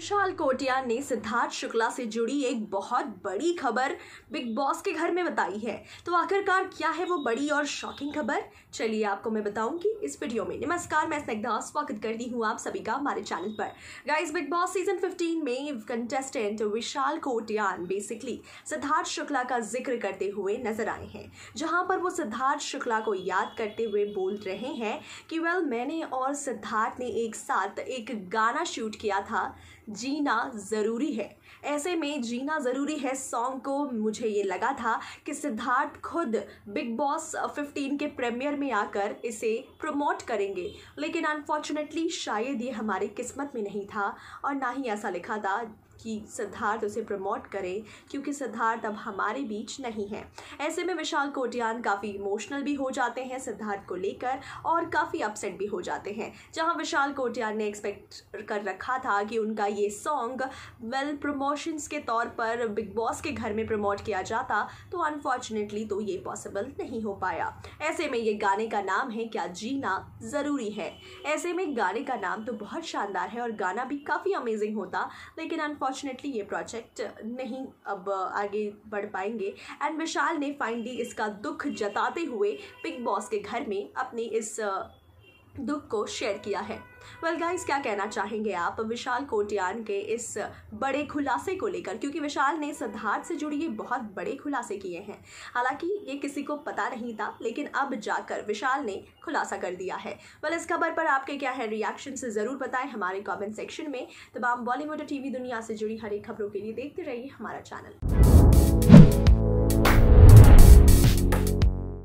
विशाल कोटिया ने सिद्धार्थ शुक्ला से जुड़ी एक बहुत बड़ी खबर बिग बॉस के घर में बताई है तो आखिरकार क्या है वो बड़ी और शॉकिंग खबर चलिए आपको मैं बताऊंगी इस वीडियो में नमस्कार मैं स्नेग्धा स्वागत करती हूँ आप सभी का हमारे चैनल पर गाइस बिग बॉस सीजन 15 में कंटेस्टेंट विशाल कोटियान बेसिकली सिद्धार्थ शुक्ला का जिक्र करते हुए नजर आए हैं जहाँ पर वो सिद्धार्थ शुक्ला को याद करते हुए बोल रहे हैं कि वेल मैंने और सिद्धार्थ ने एक साथ एक गाना शूट किया था जीना ज़रूरी है ऐसे में जीना ज़रूरी है सॉन्ग को मुझे ये लगा था कि सिद्धार्थ खुद बिग बॉस 15 के प्रीमियर में आकर इसे प्रमोट करेंगे लेकिन अनफॉर्चुनेटली शायद ये हमारी किस्मत में नहीं था और ना ही ऐसा लिखा था कि सिद्धार्थ उसे प्रमोट करे क्योंकि सिद्धार्थ अब हमारे बीच नहीं है ऐसे में विशाल कोटियान काफ़ी इमोशनल भी हो जाते हैं सिद्धार्थ को लेकर और काफ़ी अपसेट भी हो जाते हैं जहां विशाल कोटियान ने एक्सपेक्ट कर रखा था कि उनका ये सॉन्ग वेल प्रमोशंस के तौर पर बिग बॉस के घर में प्रमोट किया जाता तो अनफॉर्चुनेटली तो ये पॉसिबल नहीं हो पाया ऐसे में ये गाने का नाम है क्या जी जीना ज़रूरी है ऐसे में गाने का नाम तो बहुत शानदार है और गाना भी काफ़ी अमेजिंग होता लेकिन अनफॉर्चुनेटली ये प्रोजेक्ट नहीं अब आगे बढ़ पाएंगे एंड विशाल ने फाइनली इसका दुख जताते हुए बिग बॉस के घर में अपनी इस दुख को शेयर किया है वेल well गाइस क्या कहना चाहेंगे आप विशाल कोटियान के इस बड़े खुलासे को लेकर क्योंकि विशाल ने सिद्धार्थ से जुड़ी ये बहुत बड़े खुलासे किए हैं हालांकि ये किसी को पता नहीं था लेकिन अब जाकर विशाल ने खुलासा कर दिया है वेल well इस खबर पर आपके क्या है रिएक्शन से ज़रूर बताएं हमारे कॉमेंट सेक्शन में तमाम बॉलीवुड टीवी दुनिया से जुड़ी हर एक खबरों के लिए देखते रहिए हमारा चैनल